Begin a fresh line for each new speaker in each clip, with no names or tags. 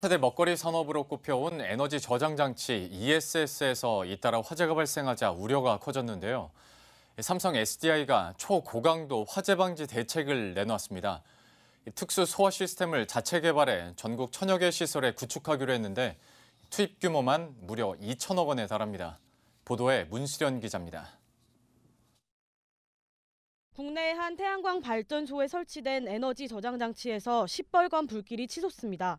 차대 먹거리 산업으로 꼽혀온 에너지 저장 장치 ESS에서 잇따라 화재가 발생하자 우려가 커졌는데요. 삼성 SDI가 초고강도 화재 방지 대책을 내놓았습니다. 특수 소화 시스템을 자체 개발해 전국 천여 개 시설에 구축하기로 했는데 투입 규모만 무려 2천억 원에 달합니다. 보도에 문수련 기자입니다.
국내의 한 태양광 발전소에 설치된 에너지 저장 장치에서 시뻘건 불길이 치솟습니다.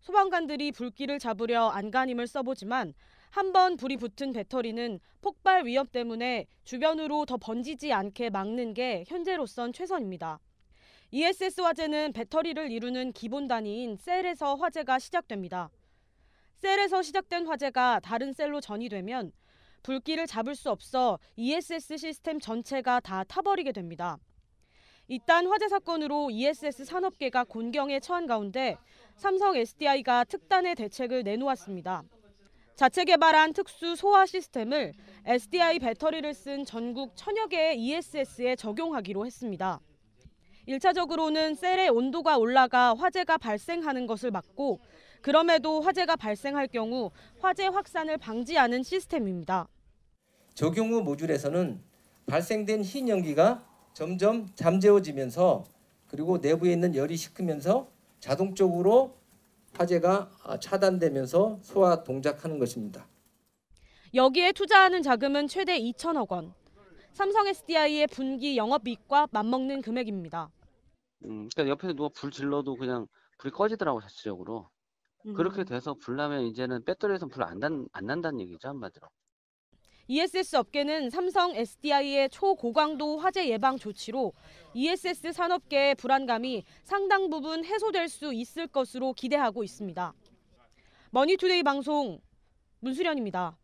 소방관들이 불길을 잡으려 안간힘을 써보지만 한 번 불이 붙은 배터리는 폭발 위협 때문에 주변으로 더 번지지 않게 막는 게 현재로선 최선입니다. ESS 화재는 배터리를 이루는 기본 단위인 셀에서 화재가 시작됩니다. 셀에서 시작된 화재가 다른 셀로 전이되면 불길을 잡을 수 없어 ESS 시스템 전체가 다 타버리게 됩니다. 이딴 화재 사건으로 ESS 산업계가 곤경에 처한 가운데 삼성 SDI가 특단의 대책을 내놓았습니다. 자체 개발한 특수 소화 시스템을 SDI 배터리를 쓴 전국 천여 개의 ESS에 적용하기로 했습니다. 1차적으로는 셀의 온도가 올라가 화재가 발생하는 것을 막고 그럼에도 화재가 발생할 경우 화재 확산을 방지하는 시스템입니다.
적용 후 모듈에서는 발생된 흰 연기가 점점 잠재워지면서 그리고 내부에 있는 열이 식으면서 자동적으로 화재가 아, 차단되면서 소화 동작하는 것입니다.
여기에 투자하는 자금은 최대 2천억 원. 삼성 SDI의 분기 영업이익과 맞먹는 금액입니다.
음, 그러니까 옆에서 누가 불 질러도 그냥 불이 꺼지더라고 자체적으로. 음. 그렇게 돼서 불나면 이제는 배터리에서 불안난안 난다는 얘기죠 한마디로.
ESS 업계는 삼성 SDI의 초고강도 화재 예방 조치로 ESS 산업계의 불안감이 상당 부분 해소될 수 있을 것으로 기대하고 있습니다. 머니투데이 방송 문수련입니다.